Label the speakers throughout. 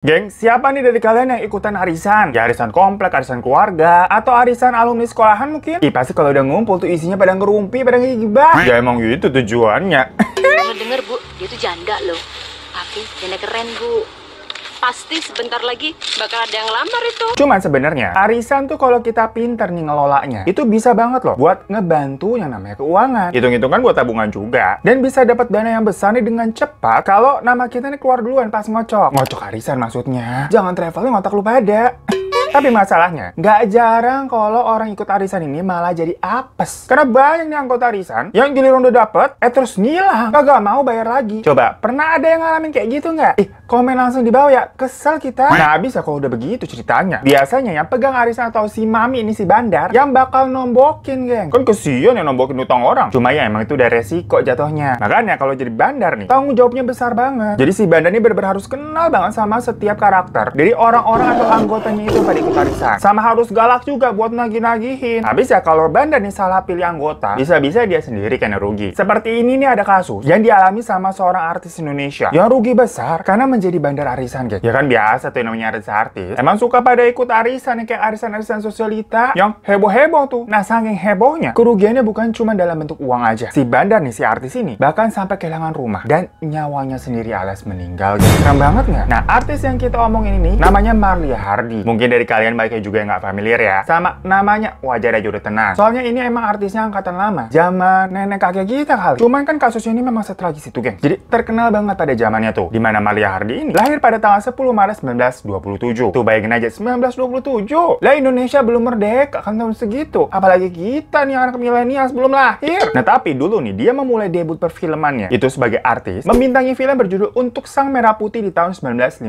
Speaker 1: Geng, siapa nih dari kalian yang ikutan arisan? Ya arisan komplek, arisan keluarga, atau arisan alumni sekolahan mungkin? Ih pasti kalau udah ngumpul tuh isinya pada ngerumpi, pada ngegibah. Ya emang gitu tujuannya. Dengar-dengar bu, dia tuh janda loh. Tapi janda keren bu pasti sebentar lagi bakal ada yang lamar itu. Cuman sebenarnya arisan tuh kalau kita pinter nih ngelolanya, itu bisa banget loh buat ngebantu yang namanya keuangan. Hitung-hitung kan buat tabungan juga. Dan bisa dapat dana yang besar nih dengan cepat kalau nama kita nih keluar duluan pas ngocok. Ngocok arisan maksudnya. Jangan travelnya ngotak lu pada. Tapi masalahnya, nggak jarang kalau orang ikut arisan ini malah jadi apes. Karena banyak nih anggota arisan yang giliran udah dapet, eh terus ngilang. Kagak mau bayar lagi. Coba, pernah ada yang ngalamin kayak gitu nggak? Ih, eh, Komen langsung di bawah ya, kesel kita. Nah bisa kalau udah begitu ceritanya. Biasanya yang pegang arisan atau si mami ini si bandar, yang bakal nombokin geng. Kan kesian yang nombokin utang orang. Cuma ya emang itu udah resiko jatuhnya. Makanya kalau jadi bandar nih, tanggung jawabnya besar banget. Jadi si bandar ini benar-benar harus kenal banget sama setiap karakter. Jadi orang-orang atau anggotanya itu pada ikut arisan. Sama harus galak juga buat nagih-nagihin. Abis ya kalau bandar nih salah pilih anggota, bisa-bisa dia sendiri kena rugi. Seperti ini nih ada kasus yang dialami sama seorang artis Indonesia yang rugi besar karena jadi bandar arisan, geng. Ya kan biasa tuh yang namanya arisan artis. Emang suka pada ikut arisan yang kayak arisan-arisan sosialita yang heboh-heboh tuh. Nah, saking hebohnya, kerugiannya bukan cuma dalam bentuk uang aja. Si bandar nih, si artis ini, bahkan sampai kehilangan rumah dan nyawanya sendiri alias meninggal. Geng. Keren banget nggak? Nah, artis yang kita omongin ini namanya Marlia Hardy. Mungkin dari kalian baiknya juga yang nggak familiar ya. Sama namanya wajar aja udah tenang. Soalnya ini emang artisnya angkatan lama. Zaman nenek kakek kita kali. Cuman kan kasusnya ini memang setragis itu, geng. Jadi terkenal banget pada zamannya tuh. Dimana Marlia Hardy pagi ini lahir pada tanggal 10 Maret 1927. Tuh bayangin aja 1927. Lah Indonesia belum merdeka kan tahun segitu. Apalagi kita nih anak milenial belum lahir. Nah tapi dulu nih dia memulai debut perfilmannya itu sebagai artis membintangi film berjudul Untuk Sang Merah Putih di tahun 1950.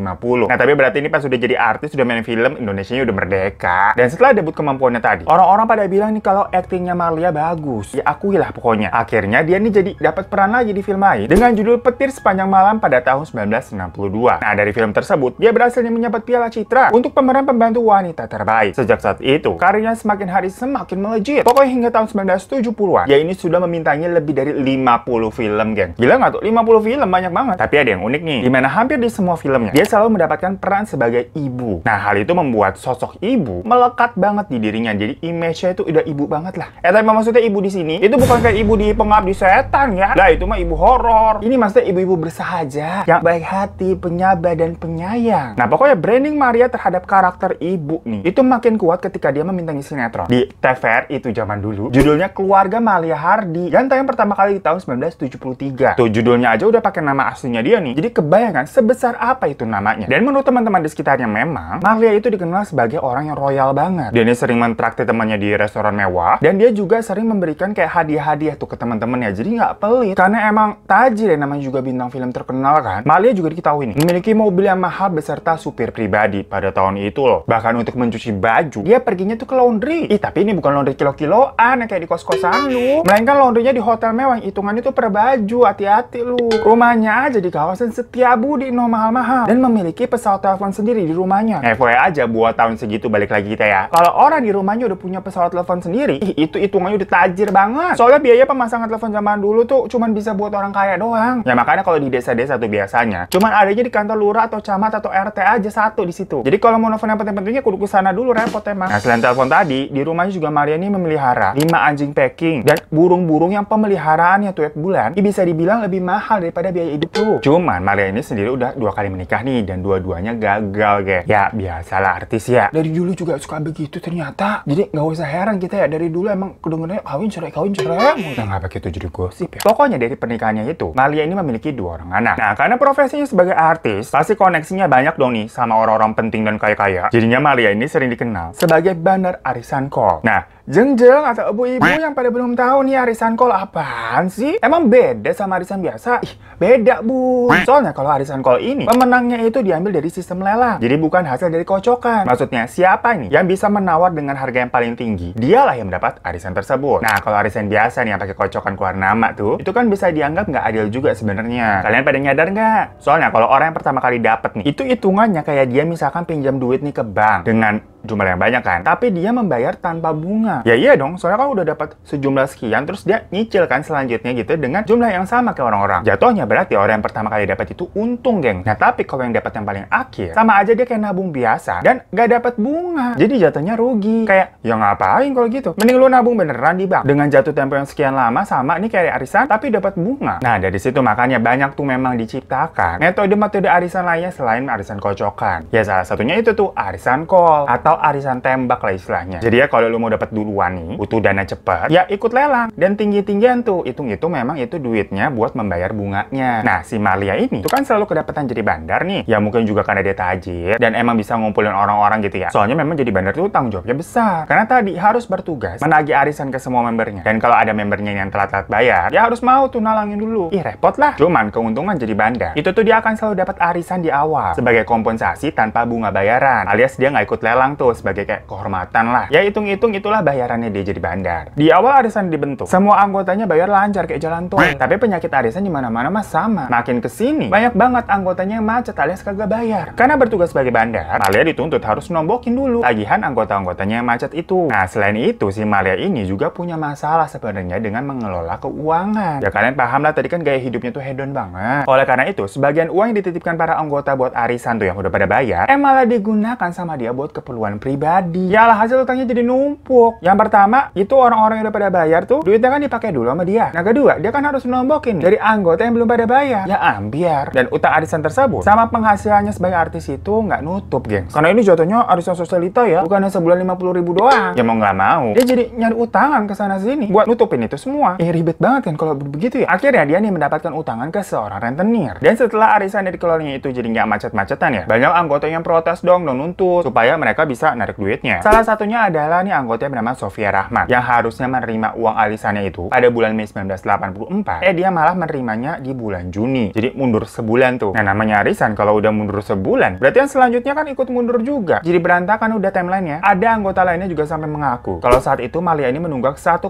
Speaker 1: Nah tapi berarti ini pas sudah jadi artis sudah main film Indonesia udah merdeka. Dan setelah debut kemampuannya tadi orang-orang pada bilang nih kalau aktingnya Marlia bagus. Ya akuilah pokoknya. Akhirnya dia nih jadi dapat peran lagi di film lain dengan judul Petir Sepanjang Malam pada tahun 1962. 2022. Nah, dari film tersebut, dia berhasilnya menyabet Piala Citra untuk pemeran pembantu wanita terbaik. Sejak saat itu, karirnya semakin hari semakin melejit. Pokoknya hingga tahun 1970-an, dia ini sudah memintanya lebih dari 50 film, geng. Gila nggak tuh? 50 film, banyak banget. Tapi ada yang unik nih, di mana hampir di semua filmnya, dia selalu mendapatkan peran sebagai ibu. Nah, hal itu membuat sosok ibu melekat banget di dirinya. Jadi, image-nya itu udah ibu banget lah. Eh, tapi maksudnya ibu di sini, itu bukan kayak ibu di pengabdi setan ya. Nah itu mah ibu horor. Ini maksudnya ibu-ibu bersahaja, yang baik hati, penyabar, dan penyayang. Nah, pokoknya branding Maria terhadap karakter ibu nih, itu makin kuat ketika dia memintangi sinetron. Di TVR itu zaman dulu, judulnya Keluarga Malia Hardi, yang tayang pertama kali di tahun 1973. Tuh, judulnya aja udah pakai nama aslinya dia nih, jadi kebayangkan sebesar apa itu namanya. Dan menurut teman-teman di sekitarnya memang, Maria itu dikenal sebagai orang yang royal banget. Dia ini sering mentraktir temannya di restoran mewah, dan dia juga sering memberikan kayak hadiah-hadiah tuh ke teman-temannya, jadi nggak pelit. Karena emang tajir ya namanya juga bintang film terkenal kan. Malia juga diketahui ini, memiliki mobil yang mahal beserta supir pribadi pada tahun itu loh. Bahkan untuk mencuci baju, dia perginya tuh ke laundry. Ih, tapi ini bukan laundry kilo-kiloan yang kayak di kos-kosan lu. Melainkan laundrynya di hotel mewah, hitungannya tuh per baju, hati-hati lu. Rumahnya aja di kawasan Setiabudi, no mahal-mahal. Dan memiliki pesawat telepon sendiri di rumahnya. FYI eh, aja buat tahun segitu balik lagi kita ya. Kalau orang di rumahnya udah punya pesawat telepon sendiri, ih, itu hitungannya udah tajir banget. Soalnya biaya pemasangan telepon zaman dulu tuh cuman bisa buat orang kaya doang. Ya makanya kalau di desa-desa tuh biasanya, cuman ada aja di kantor lurah atau camat atau RT aja satu di situ. Jadi kalau mau nelfon yang penting-pentingnya kudu ke sana dulu repot emang. Nah selain telepon tadi, di rumahnya juga Maria ini memelihara 5 anjing packing dan burung-burung yang pemeliharaannya tiap ya, bulan ini bisa dibilang lebih mahal daripada biaya hidup tuh. Cuman Maria ini sendiri udah dua kali menikah nih dan dua-duanya gagal guys. Ya biasalah artis ya. Dari dulu juga suka begitu ternyata. Jadi nggak usah heran kita ya dari dulu emang kedengarannya kawin cerai kawin cerai. Nah nggak begitu jadi gosip ya. Pokoknya dari pernikahannya itu Maria ini memiliki dua orang anak. Nah karena profesinya sebagai artis, pasti koneksinya banyak dong nih sama orang-orang penting dan kaya-kaya. Jadinya Malia ini sering dikenal sebagai bandar arisan call. Nah, Jeng-jeng atau ibu-ibu yang pada belum tahu nih arisan kol apaan sih? Emang beda sama arisan biasa? Ih, beda bu. Soalnya kalau arisan kol ini, pemenangnya itu diambil dari sistem lelang. Jadi bukan hasil dari kocokan. Maksudnya siapa nih yang bisa menawar dengan harga yang paling tinggi? Dialah yang mendapat arisan tersebut. Nah, kalau arisan biasa nih yang pakai kocokan keluar nama tuh, itu kan bisa dianggap nggak adil juga sebenarnya. Kalian pada nyadar nggak? Soalnya kalau orang yang pertama kali dapat nih, itu hitungannya kayak dia misalkan pinjam duit nih ke bank dengan jumlah yang banyak kan. Tapi dia membayar tanpa bunga. Ya iya dong, soalnya kan udah dapat sejumlah sekian, terus dia nyicil kan selanjutnya gitu dengan jumlah yang sama ke orang-orang. Jatuhnya berarti orang yang pertama kali dapat itu untung, geng. Nah tapi kalau yang dapat yang paling akhir, sama aja dia kayak nabung biasa dan gak dapat bunga. Jadi jatuhnya rugi. Kayak, ya ngapain kalau gitu? Mending lu nabung beneran di bank. Dengan jatuh tempo yang sekian lama sama ini kayak arisan tapi dapat bunga. Nah dari situ makanya banyak tuh memang diciptakan metode-metode arisan lainnya selain arisan kocokan. Ya salah satunya itu tuh arisan kol atau atau arisan tembak lah istilahnya. Jadi ya kalau lu mau dapat duluan nih, butuh dana cepat, ya ikut lelang. Dan tinggi-tinggian tuh, hitung itu memang itu duitnya buat membayar bunganya. Nah, si Malia ini tuh kan selalu kedapatan jadi bandar nih. Ya mungkin juga karena dia tajir dan emang bisa ngumpulin orang-orang gitu ya. Soalnya memang jadi bandar tuh tanggung jawabnya besar. Karena tadi harus bertugas menagih arisan ke semua membernya. Dan kalau ada membernya yang telat-telat bayar, ya harus mau tuh nalangin dulu. Ih, repot lah. Cuman keuntungan jadi bandar, itu tuh dia akan selalu dapat arisan di awal sebagai kompensasi tanpa bunga bayaran alias dia nggak ikut lelang tuh sebagai kayak kehormatan lah. Ya hitung-hitung itulah bayarannya dia jadi bandar. Di awal arisan dibentuk, semua anggotanya bayar lancar kayak jalan tol. Tapi penyakit arisan di mana-mana mah sama. Makin kesini, banyak banget anggotanya yang macet alias kagak bayar. Karena bertugas sebagai bandar, Malia dituntut harus nombokin dulu tagihan anggota-anggotanya yang macet itu. Nah selain itu, si Malia ini juga punya masalah sebenarnya dengan mengelola keuangan. Ya kalian paham lah tadi kan gaya hidupnya tuh hedon banget. Oleh karena itu, sebagian uang yang dititipkan para anggota buat arisan tuh yang udah pada bayar, eh malah digunakan sama dia buat keperluan kemauan pribadi. lah hasil utangnya jadi numpuk. Yang pertama, itu orang-orang yang udah pada bayar tuh duitnya kan dipakai dulu sama dia. Nah kedua, dia kan harus nombokin dari anggota yang belum pada bayar. Ya ambiar. Dan utang arisan tersebut sama penghasilannya sebagai artis itu nggak nutup, gengs. Karena ini jatuhnya arisan sosialita ya, yang sebulan 50 ribu doang. Ya mau nggak mau. Dia jadi nyari utangan ke sana sini buat nutupin itu semua. Eh ribet banget kan kalau begitu ya. Akhirnya dia nih mendapatkan utangan ke seorang rentenir. Dan setelah arisan dari keluarganya itu jadi nggak macet-macetan ya, banyak anggota yang protes dong nonuntut supaya mereka bisa bisa narik duitnya. Salah satunya adalah nih anggota bernama Sofia Rahmat yang harusnya menerima uang alisannya itu pada bulan Mei 1984. Eh dia malah menerimanya di bulan Juni. Jadi mundur sebulan tuh. Nah namanya arisan kalau udah mundur sebulan berarti yang selanjutnya kan ikut mundur juga. Jadi berantakan udah timelinenya. Ada anggota lainnya juga sampai mengaku kalau saat itu Malia ini menunggak 1,8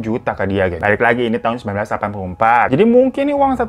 Speaker 1: juta ke dia guys. Balik lagi ini tahun 1984. Jadi mungkin nih uang 1,8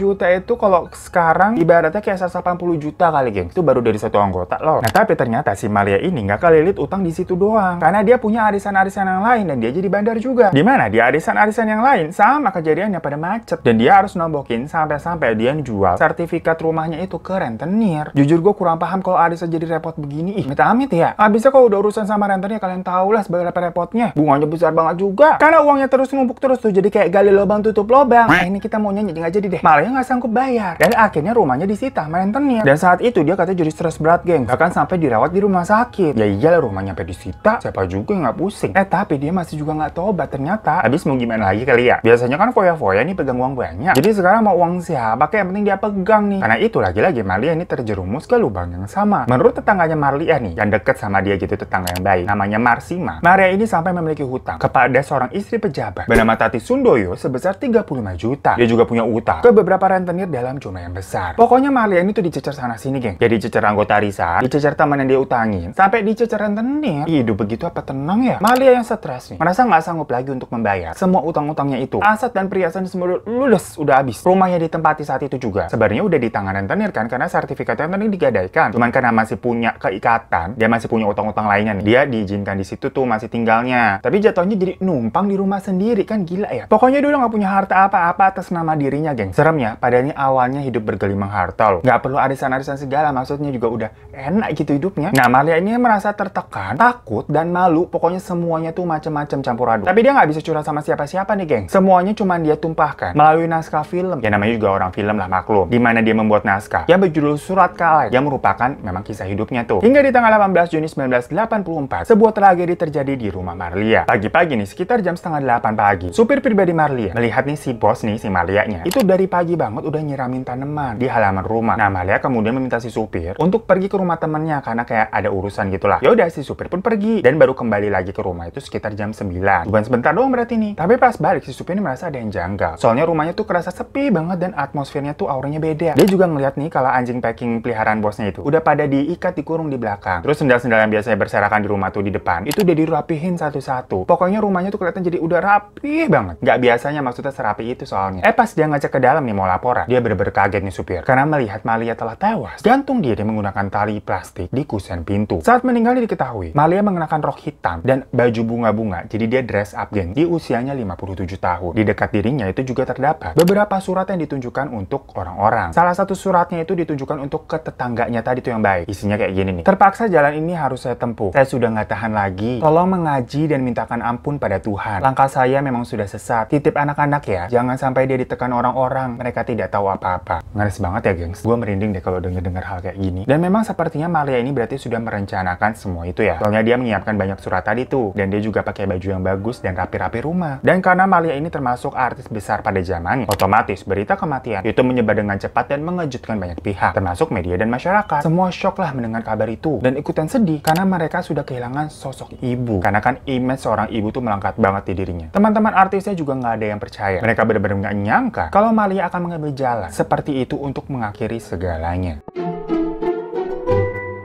Speaker 1: juta itu kalau sekarang ibaratnya kayak 180 juta kali geng. Itu baru dari satu anggota loh. Nah tapi ternyata si Malia karya ini nggak kelilit utang di situ doang. Karena dia punya arisan-arisan yang lain dan dia jadi bandar juga. Dimana di arisan-arisan yang lain sama kejadiannya pada macet. Dan dia harus nombokin sampai-sampai dia jual sertifikat rumahnya itu ke rentenir. Jujur gue kurang paham kalau arisan jadi repot begini. Ih, amit-amit ya. Abisnya kalau udah urusan sama rentenir ya kalian tau lah sebagai repotnya Bunganya besar banget juga. Karena uangnya terus numpuk terus tuh jadi kayak gali lubang tutup lubang. Nah, ini kita mau nyanyi nggak jadi deh. Malah nggak sanggup bayar. Dan akhirnya rumahnya disita sama rentenir. Dan saat itu dia katanya jadi stres berat geng. Bahkan sampai dirawat di rumah sakit sakit. Ya iyalah rumahnya sampai disita, siapa juga yang nggak pusing. Eh tapi dia masih juga nggak tobat ternyata. Habis mau gimana lagi kali ya? Biasanya kan foya-foya nih pegang uang banyak. Jadi sekarang mau uang siapa kayak yang penting dia pegang nih. Karena itu lagi-lagi Marlia ini terjerumus ke lubang yang sama. Menurut tetangganya Marlia eh nih, yang deket sama dia gitu tetangga yang baik, namanya Marsima. Maria ini sampai memiliki hutang kepada seorang istri pejabat bernama Tati Sundoyo sebesar 35 juta. Dia juga punya utang ke beberapa rentenir dalam jumlah yang besar. Pokoknya Marlia ini tuh dicecer sana sini geng. Jadi cecer anggota Risa, dicecer teman yang dia utangi, Sampai dicecer rentenir, hidup begitu apa tenang ya? Malia yang stres nih, merasa nggak sanggup lagi untuk membayar semua utang-utangnya itu. Aset dan perhiasan semua lulus. udah habis. Rumahnya ditempati saat itu juga. Sebenarnya udah di tangan rentenir kan, karena sertifikat rentenir digadaikan. Cuman karena masih punya keikatan, dia masih punya utang-utang lainnya nih. Dia diizinkan di situ tuh masih tinggalnya. Tapi jatuhnya jadi numpang di rumah sendiri, kan gila ya? Pokoknya dulu udah nggak punya harta apa-apa atas nama dirinya, geng. serem ya? ini awalnya hidup bergelimang harta loh. Nggak perlu arisan-arisan segala, maksudnya juga udah enak gitu hidupnya. Nah, Mali Korea ini merasa tertekan, takut, dan malu. Pokoknya semuanya tuh macem-macem campur aduk. Tapi dia nggak bisa curhat sama siapa-siapa nih, geng. Semuanya cuma dia tumpahkan melalui naskah film. Ya namanya juga orang film lah maklum. Di mana dia membuat naskah yang berjudul Surat Kaleng yang merupakan memang kisah hidupnya tuh. Hingga di tanggal 18 Juni 1984, sebuah tragedi terjadi di rumah Marlia. Pagi-pagi nih, sekitar jam setengah 8 pagi, supir pribadi Marlia melihat nih si bos nih, si Marlianya. Itu dari pagi banget udah nyiramin tanaman di halaman rumah. Nah, Marlia kemudian meminta si supir untuk pergi ke rumah temannya karena kayak ada urusan gitulah. Ya udah si supir pun pergi dan baru kembali lagi ke rumah itu sekitar jam 9. Bukan sebentar doang berarti nih. Tapi pas balik si supir ini merasa ada yang janggal. Soalnya rumahnya tuh kerasa sepi banget dan atmosfernya tuh auranya beda. Dia juga ngeliat nih kalau anjing packing peliharaan bosnya itu udah pada diikat dikurung di belakang. Terus sendal-sendal yang biasanya berserakan di rumah tuh di depan itu udah dirapihin satu-satu. Pokoknya rumahnya tuh kelihatan jadi udah rapi banget. Nggak biasanya maksudnya serapi itu soalnya. Eh pas dia ngajak ke dalam nih mau laporan, dia bener-bener kaget nih supir karena melihat Malia telah tewas gantung dia menggunakan tali plastik di kusen pintu tertentu. Saat meninggal diketahui, Malia mengenakan rok hitam dan baju bunga-bunga, jadi dia dress up geng di usianya 57 tahun. Di dekat dirinya itu juga terdapat beberapa surat yang ditunjukkan untuk orang-orang. Salah satu suratnya itu ditunjukkan untuk ke tetangganya tadi tuh yang baik. Isinya kayak gini nih. Terpaksa jalan ini harus saya tempuh. Saya sudah nggak tahan lagi. Tolong mengaji dan mintakan ampun pada Tuhan. Langkah saya memang sudah sesat. Titip anak-anak ya, jangan sampai dia ditekan orang-orang. Mereka tidak tahu apa-apa. Ngeres banget ya, gengs. Gue merinding deh kalau denger-denger hal kayak gini. Dan memang sepertinya Malia ini berarti sudah merencanakan merencanakan semua itu ya. Soalnya dia menyiapkan banyak surat tadi tuh, dan dia juga pakai baju yang bagus dan rapi-rapi rumah. Dan karena Malia ini termasuk artis besar pada zamannya, otomatis berita kematian itu menyebar dengan cepat dan mengejutkan banyak pihak, termasuk media dan masyarakat. Semua shock lah mendengar kabar itu, dan ikutan sedih karena mereka sudah kehilangan sosok ibu. Karena kan image seorang ibu tuh melangkat banget di dirinya. Teman-teman artisnya juga nggak ada yang percaya. Mereka benar-benar nggak nyangka kalau Malia akan mengambil jalan seperti itu untuk mengakhiri segalanya.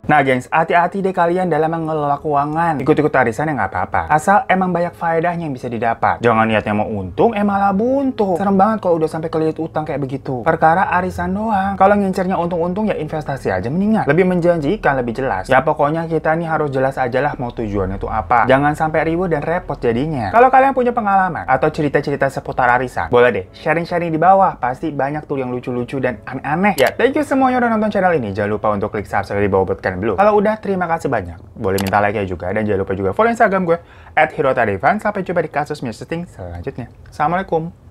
Speaker 1: Nah gengs, hati-hati deh kalian dalam mengelola keuangan. Ikut-ikut arisan ya nggak apa-apa. Asal emang banyak faedahnya yang bisa didapat. Jangan niatnya mau untung, eh malah buntu. Serem banget kalau udah sampai kelilit utang kayak begitu. Perkara arisan doang. Kalau ngincernya untung-untung ya investasi aja mendingan. Lebih menjanjikan, lebih jelas. Ya pokoknya kita nih harus jelas aja lah mau tujuannya itu apa. Jangan sampai ribut dan repot jadinya. Kalau kalian punya pengalaman atau cerita-cerita seputar arisan, boleh deh sharing-sharing di bawah. Pasti banyak tuh yang lucu-lucu dan aneh-aneh. Ya, thank you semuanya udah nonton channel ini. Jangan lupa untuk klik subscribe di bawah buat belum. Kalau udah, terima kasih banyak. Boleh minta like-nya juga, dan jangan lupa juga follow Instagram gue, at Sampai jumpa di kasus messaging selanjutnya. Assalamualaikum.